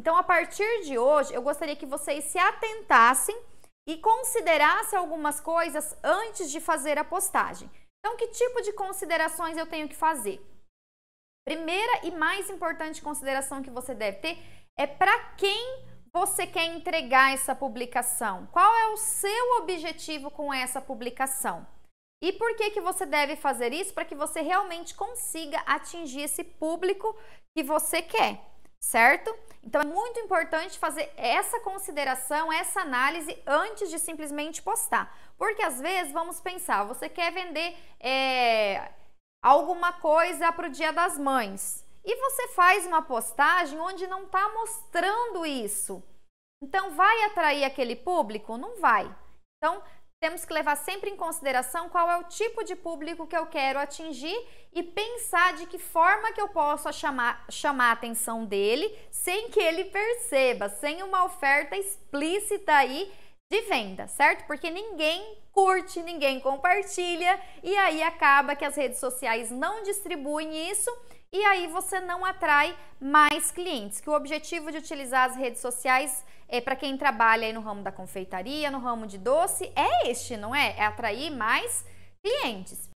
Então, a partir de hoje, eu gostaria que vocês se atentassem e considerassem algumas coisas antes de fazer a postagem. Então, que tipo de considerações eu tenho que fazer? Primeira e mais importante consideração que você deve ter é para quem você quer entregar essa publicação. Qual é o seu objetivo com essa publicação? E por que, que você deve fazer isso? Para que você realmente consiga atingir esse público que você quer, certo? Então é muito importante fazer essa consideração, essa análise antes de simplesmente postar. Porque às vezes vamos pensar, você quer vender é, alguma coisa para o Dia das Mães e você faz uma postagem onde não está mostrando isso. Então vai atrair aquele público? Não vai. Então temos que levar sempre em consideração qual é o tipo de público que eu quero atingir e pensar de que forma que eu posso chamar, chamar a atenção dele sem que ele perceba, sem uma oferta explícita aí de venda, certo? Porque ninguém curte, ninguém compartilha e aí acaba que as redes sociais não distribuem isso e aí você não atrai mais clientes. Que o objetivo de utilizar as redes sociais é para quem trabalha aí no ramo da confeitaria, no ramo de doce, é este, não é? É atrair mais clientes.